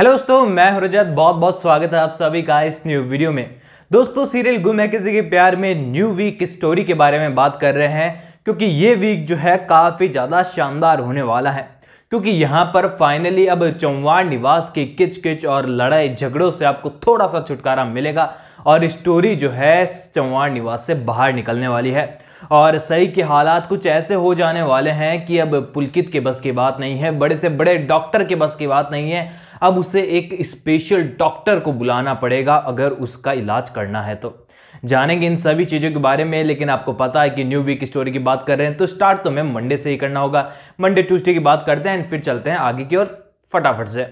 hello दोस्तों मैं हरजात बहुत बहुत स्वागत है आप सभी का इस न्यू वीडियो में दोस्तों सीरियल गुम है किसी के प्यार में न्यू वीक स्टोरी के बारे में बात कर रहे हैं क्योंकि ये वीक जो है काफ़ी ज़्यादा शानदार होने वाला है क्योंकि यहाँ पर फाइनली अब चौवाड़ निवास की किच किच और लड़ाई झगड़ों से आपको थोड़ा सा छुटकारा मिलेगा और स्टोरी जो है चौवाड़ निवास से बाहर निकलने वाली है और सही के हालात कुछ ऐसे हो जाने वाले हैं कि अब पुलकित के बस की बात नहीं है बड़े से बड़े डॉक्टर के बस की बात नहीं है अब उसे एक स्पेशल डॉक्टर को बुलाना पड़ेगा अगर उसका इलाज करना है तो जानेंगे इन सभी चीज़ों के बारे में लेकिन आपको पता है कि न्यू वीक स्टोरी की बात कर रहे हैं तो स्टार्ट तो हमें मंडे से ही करना होगा मंडे ट्यूसडे की बात करते हैं एंड फिर चलते हैं आगे की ओर फटाफट से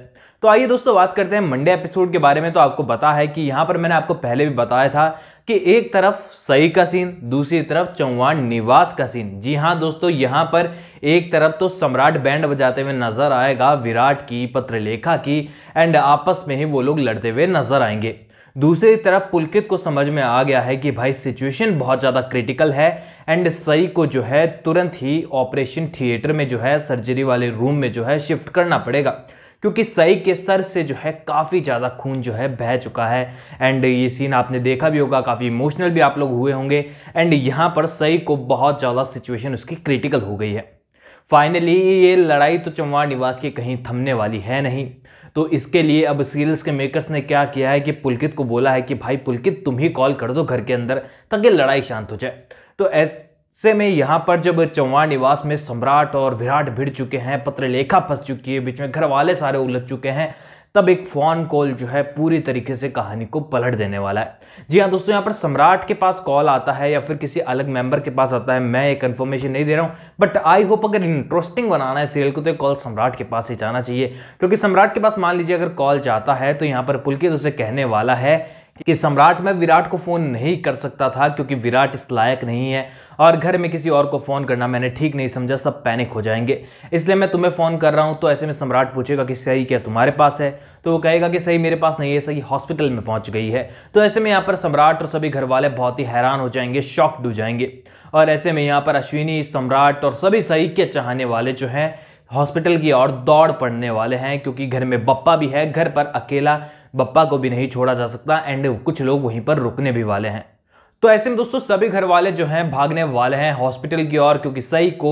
तो आइए दोस्तों बात करते हैं मंडे एपिसोड के बारे में तो आपको पता है कि यहाँ पर मैंने आपको पहले भी बताया था कि एक तरफ सई का सीन दूसरी तरफ चौहान निवास का सीन जी हाँ दोस्तों यहाँ पर एक तरफ तो सम्राट बैंड बजाते हुए नजर आएगा विराट की पत्रलेखा की एंड आपस में ही वो लोग लड़ते हुए नजर आएंगे दूसरी तरफ पुलकित को समझ में आ गया है कि भाई सिचुएशन बहुत ज़्यादा क्रिटिकल है एंड सई को जो है तुरंत ही ऑपरेशन थिएटर में जो है सर्जरी वाले रूम में जो है शिफ्ट करना पड़ेगा क्योंकि सई के सर से जो है काफ़ी ज़्यादा खून जो है बह चुका है एंड ये सीन आपने देखा भी होगा काफ़ी इमोशनल भी आप लोग हुए होंगे एंड यहाँ पर सई को बहुत ज़्यादा सिचुएशन उसकी क्रिटिकल हो गई है फाइनली ये लड़ाई तो चमवाड़ निवास की कहीं थमने वाली है नहीं तो इसके लिए अब सीरियल्स के मेकर्स ने क्या किया है कि पुलकित को बोला है कि भाई पुलकित तुम ही कॉल कर दो घर के अंदर ताकि लड़ाई शांत हो जाए तो ऐसे में यहाँ पर जब चौहान निवास में सम्राट और विराट भिड़ चुके हैं पत्रलेखा फंस चुकी है बीच में घर वाले सारे उलझ चुके हैं तब एक फ़ोन कॉल जो है पूरी तरीके से कहानी को पलट देने वाला है जी हाँ दोस्तों यहाँ पर सम्राट के पास कॉल आता है या फिर किसी अलग मेंबर के पास आता है मैं ये कन्फर्मेशन नहीं दे रहा हूँ बट आई होप अगर इंटरेस्टिंग बनाना है सीरियल को तो कॉल सम्राट के पास ही जाना चाहिए क्योंकि सम्राट के पास मान लीजिए अगर कॉल जाता है तो यहाँ पर पुलकित उसे कहने वाला है कि सम्राट मैं विराट को फ़ोन नहीं कर सकता था क्योंकि विराट इस लायक नहीं है और घर में किसी और को फ़ोन करना मैंने ठीक नहीं समझा सब पैनिक हो जाएंगे इसलिए मैं तुम्हें फ़ोन कर रहा हूँ तो ऐसे में सम्राट पूछेगा कि सही क्या तुम्हारे पास है तो वो कहेगा कि सही मेरे पास नहीं है सही हॉस्पिटल में पहुँच गई है तो ऐसे में यहाँ पर सम्राट और सभी घर वाले बहुत ही हैरान हो जाएंगे शॉक डू जाएंगे और ऐसे में यहाँ पर अश्विनी सम्राट और सभी सही के चाहने वाले जो हैं हॉस्पिटल की ओर दौड़ पड़ने वाले हैं क्योंकि घर में बप्पा भी है घर पर अकेला बप्पा को भी नहीं छोड़ा जा सकता एंड कुछ लोग वहीं पर रुकने भी वाले हैं तो ऐसे में दोस्तों सभी घर वाले जो हैं भागने वाले हैं हॉस्पिटल की ओर क्योंकि सही को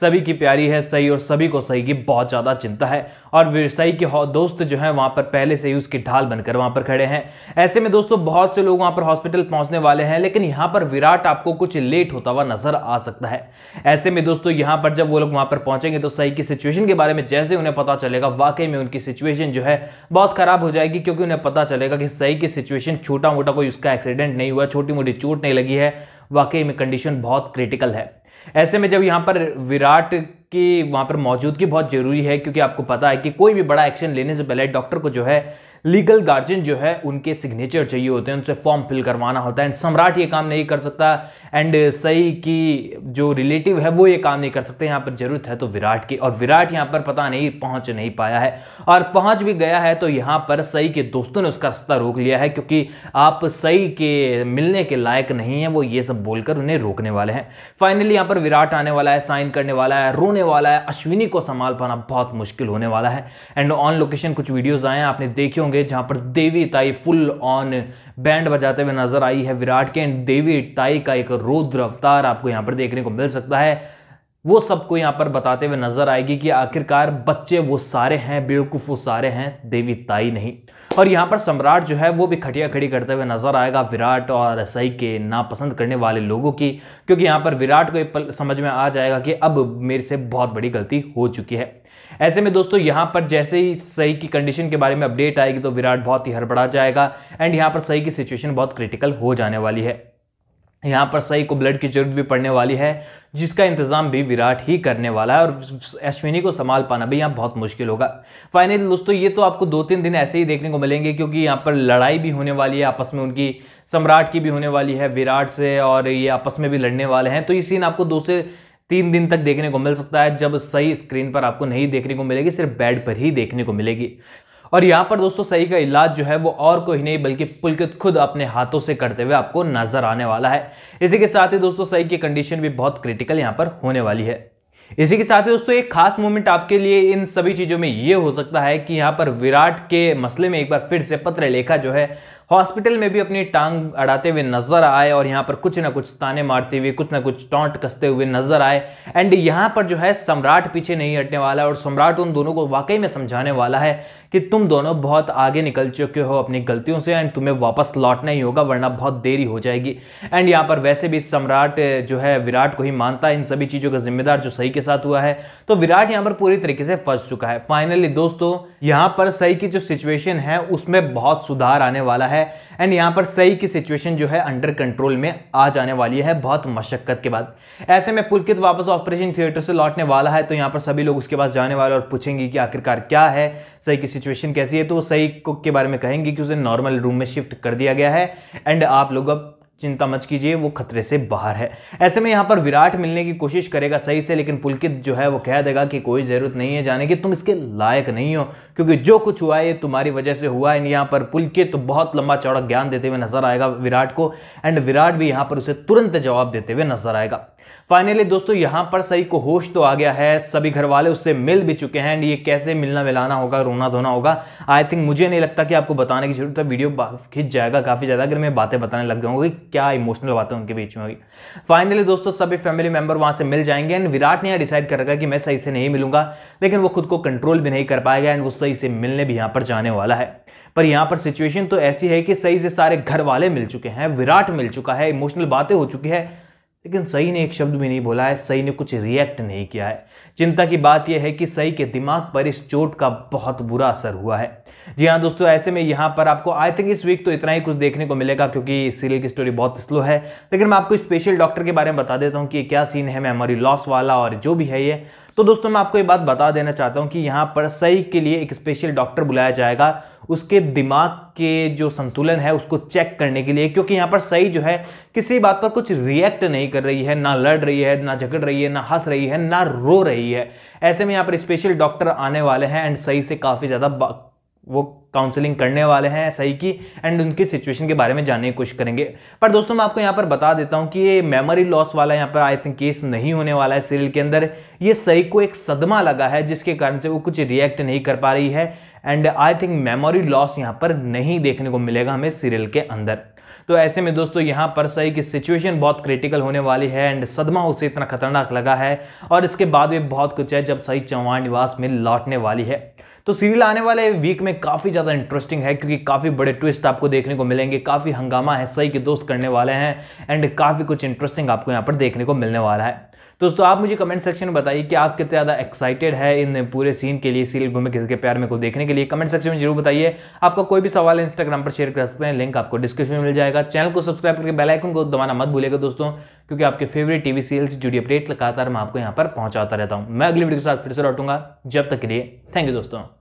सभी की प्यारी है सही और सभी को सही की बहुत ज़्यादा चिंता है और सही के दोस्त जो हैं वहाँ पर पहले से ही उसकी ढाल बनकर वहाँ पर खड़े हैं ऐसे में दोस्तों बहुत से लोग वहाँ पर हॉस्पिटल पहुँचने वाले हैं लेकिन यहाँ पर विराट आपको कुछ लेट होता हुआ नजर आ सकता है ऐसे में दोस्तों यहाँ पर जब वो लोग वहाँ पर पहुँचेंगे तो सही की सिचुएशन के बारे में जैसे उन्हें पता चलेगा वाकई में उनकी सिचुएशन जो है बहुत ख़राब हो जाएगी क्योंकि उन्हें पता चलेगा कि सही की सिचुएशन छोटा मोटा कोई उसका एक्सीडेंट नहीं हुआ छोटी मोटी चोट नहीं लगी है वाकई में कंडीशन बहुत क्रिटिकल है ऐसे में जब यहाँ पर विराट की वहाँ पर मौजूदगी बहुत ज़रूरी है क्योंकि आपको पता है कि कोई भी बड़ा एक्शन लेने से पहले डॉक्टर को जो है लीगल गार्जियन जो है उनके सिग्नेचर चाहिए होते हैं उनसे फॉर्म फिल करवाना होता है एंड सम्राट ये काम नहीं कर सकता एंड सई की जो रिलेटिव है वो ये काम नहीं कर सकते यहाँ पर ज़रूरत है तो विराट की और विराट यहाँ पर पता नहीं पहुँच नहीं पाया है और पहुँच भी गया है तो यहाँ पर सई के दोस्तों ने उसका रास्ता रोक लिया है क्योंकि आप सई के मिलने के लायक नहीं है वो ये सब बोलकर उन्हें रोकने वाले हैं फाइनली यहाँ पर विराट आने वाला है साइन करने वाला है रोने वाला है अश्विनी को संभाल पाना बहुत मुश्किल होने वाला है एंड ऑन लोकेशन कुछ वीडियोज़ आए हैं आपने देखे होंगे जहां पर देवी ताई फुल ऑन बैंड बजाते हुए नजर आई है विराट के एंड देवी ताई का एक रुद्र अवतार आपको यहां पर देखने को मिल सकता है वो सबको यहां पर बताते हुए नजर आएगी कि आखिरकार बच्चे वो सारे हैं बेवकूफ़ वो सारे हैं देवी ताई नहीं और यहां पर सम्राट जो है वो भी खटिया खड़ी करते हुए नजर आएगा विराट और सही के नापसंद करने वाले लोगों की क्योंकि यहां पर विराट को समझ में आ जाएगा कि अब मेरे से बहुत बड़ी गलती हो चुकी है ऐसे में दोस्तों यहां पर जैसे ही सही की कंडीशन के बारे में अपडेट आएगी तो विराट बहुत ही हड़बड़ा जाएगा एंड यहां पर सही की सिचुएशन बहुत क्रिटिकल हो जाने वाली है यहाँ पर सही को ब्लड की जरूरत भी पड़ने वाली है जिसका इंतजाम भी विराट ही करने वाला है और अश्विनी को संभाल पाना भी यहाँ बहुत मुश्किल होगा फाइनली दोस्तों ये तो आपको दो तीन दिन ऐसे ही देखने को मिलेंगे क्योंकि यहाँ पर लड़ाई भी होने वाली है आपस में उनकी सम्राट की भी होने वाली है विराट से और ये आपस में भी लड़ने वाले हैं तो ये सीन आपको दो से तीन दिन तक देखने को मिल सकता है जब सही स्क्रीन पर आपको नहीं देखने को मिलेगी सिर्फ बेड पर ही देखने को मिलेगी और यहाँ पर दोस्तों सही का इलाज जो है वो और कोई नहीं बल्कि पुलकित खुद अपने हाथों से करते हुए आपको नजर आने वाला है इसी के साथ ही दोस्तों सही की कंडीशन भी बहुत क्रिटिकल यहाँ पर होने वाली है इसी के साथ ही दोस्तों एक खास मोमेंट आपके लिए इन सभी चीज़ों में यह हो सकता है कि यहाँ पर विराट के मसले में एक बार फिर से पत्र लेखा जो है हॉस्पिटल में भी अपनी टांग अड़ाते हुए नजर आए और यहाँ पर कुछ ना कुछ ताने मारते हुए कुछ ना कुछ टॉन्ट कसते हुए नजर आए एंड यहां पर जो है सम्राट पीछे नहीं हटने वाला और सम्राट उन दोनों को वाकई में समझाने वाला है कि तुम दोनों बहुत आगे निकल चुके हो अपनी गलतियों से एंड तुम्हें वापस लौटना ही होगा वरना बहुत देरी हो जाएगी एंड यहाँ पर वैसे भी सम्राट जो है विराट को ही मानता है इन सभी चीज़ों का जिम्मेदार जो सही के साथ हुआ है तो विराट यहां पर पूरी तरीके से फंस चुका है फाइनली दोस्तों यहां पर सई की जो सिचुएशन है उसमें बहुत सुधार आने वाला है एंड यहां पर सई की सिचुएशन जो है अंडर कंट्रोल में आ जाने वाली है बहुत मशक्कत के बाद ऐसे में पुलकित वापस ऑपरेशन थिएटर से लौटने वाला है तो यहां पर सभी लोग उसके पास जाने वाले और पूछेंगे कि आखिरकार क्या है सही की सिचुएशन कैसी है तो वो सही को के बारे में कहेंगे कि उसे नॉर्मल रूम में शिफ्ट कर दिया गया है एंड आप लोग अब चिंता मच कीजिए वो खतरे से बाहर है ऐसे में यहाँ पर विराट मिलने की कोशिश करेगा सही से लेकिन पुलकित जो है वो कह देगा कि कोई ज़रूरत नहीं है जाने की तुम इसके लायक नहीं हो क्योंकि जो कुछ हुआ है ये तुम्हारी वजह से हुआ है यहाँ पर पुलकित तो बहुत लंबा चौड़ा ज्ञान देते हुए नजर आएगा विराट को एंड विराट भी यहाँ पर उसे तुरंत जवाब देते हुए नजर आएगा फाइनली दोस्तों यहाँ पर सही को होश तो आ गया है सभी घर वाले उससे मिल भी चुके हैं एंड ये कैसे मिलना मिलाना होगा रोना धोना होगा आई थिंक मुझे नहीं लगता कि आपको बताने की जरूरत है वीडियो खिंच जाएगा काफ़ी ज़्यादा अगर मैं बातें बताने लग जाऊँगी क्या इमोशनल बातें उनके बीच में होगी फाइनली दोस्तों सभी फैमिली मेंबर वहां से मिल जाएंगे एंड विराट ने यहाँ डिसाइड कर रखा कि मैं सही से नहीं मिलूंगा लेकिन वो खुद को कंट्रोल भी नहीं कर पाएगा एंड वो सही से मिलने भी यहाँ पर जाने वाला है पर यहाँ पर सिचुएशन तो ऐसी है कि सही से सारे घर वाले मिल चुके हैं विराट मिल चुका है इमोशनल बातें हो चुकी है लेकिन सही ने एक शब्द भी नहीं बोला है सही ने कुछ रिएक्ट नहीं किया है चिंता की बात यह है कि सही के दिमाग पर इस चोट का बहुत बुरा असर हुआ है जी हाँ दोस्तों ऐसे में यहाँ पर आपको आई थिंक इस वीक तो इतना ही कुछ देखने को मिलेगा क्योंकि इस सीरियल की स्टोरी बहुत स्लो है लेकिन मैं आपको स्पेशल डॉक्टर के बारे में बता देता हूँ कि क्या सीन है मेमोरी लॉस वाला और जो भी है ये तो दोस्तों मैं आपको ये बात बता देना चाहता हूँ कि यहाँ पर सई के लिए एक स्पेशल डॉक्टर बुलाया जाएगा उसके दिमाग के जो संतुलन है उसको चेक करने के लिए क्योंकि यहाँ पर सही जो है किसी बात पर कुछ रिएक्ट नहीं कर रही है ना लड़ रही है ना झगड़ रही है ना हंस रही है ना रो रही है ऐसे में यहाँ पर स्पेशल डॉक्टर आने वाले हैं एंड सही से काफ़ी ज़्यादा वो काउंसलिंग करने वाले हैं सही की एंड उनकी सिचुएशन के बारे में जानने की कोशिश करेंगे पर दोस्तों मैं आपको यहाँ पर बता देता हूँ कि ये मेमोरी लॉस वाला यहाँ पर आई थिंक केस नहीं होने वाला है सीरियल के अंदर ये सही को एक सदमा लगा है जिसके कारण से वो कुछ रिएक्ट नहीं कर पा रही है and I think memory loss यहाँ पर नहीं देखने को मिलेगा हमें सीरियल के अंदर तो ऐसे में दोस्तों यहाँ पर सही की सिचुएशन बहुत क्रिटिकल होने वाली है एंड सदमा उसे इतना खतरनाक लगा है और इसके बाद भी बहुत कुछ है जब सही चौहान निवास में लौटने वाली है तो सीरियल आने वाले वीक में काफ़ी ज़्यादा इंटरेस्टिंग है क्योंकि काफ़ी बड़े ट्विस्ट आपको देखने को मिलेंगे काफ़ी हंगामा है सही के दोस्त करने वाले हैं एंड काफ़ी कुछ इंटरेस्टिंग आपको यहाँ पर देखने को मिलने वाला है तो दोस्तों आप मुझे कमेंट सेक्शन में बताइए कि आप कितने ज़्यादा एक्साइटेड है इन पूरे सीन के लिए सील घूमे किसी के प्यार में को देखने के लिए कमेंट सेक्शन में जरूर बताइए आपका कोई भी सवाल इंस्टाग्राम पर शेयर कर सकते हैं लिंक आपको डिस्क्रिप्शन में मिल जाएगा चैनल को सब्सक्राइब करके बेलाइकन को दबाना मत भूलेगा दोस्तों क्योंकि आपके फेवरेट टीवी सीरियल से जुड़ी अपडेट लगातार मैं आपको यहाँ पर पहुंचाता रहता हूँ मैं अगली वीडियो के साथ फिर से लौटूंगा जब तक के लिए थैंक यू दोस्तों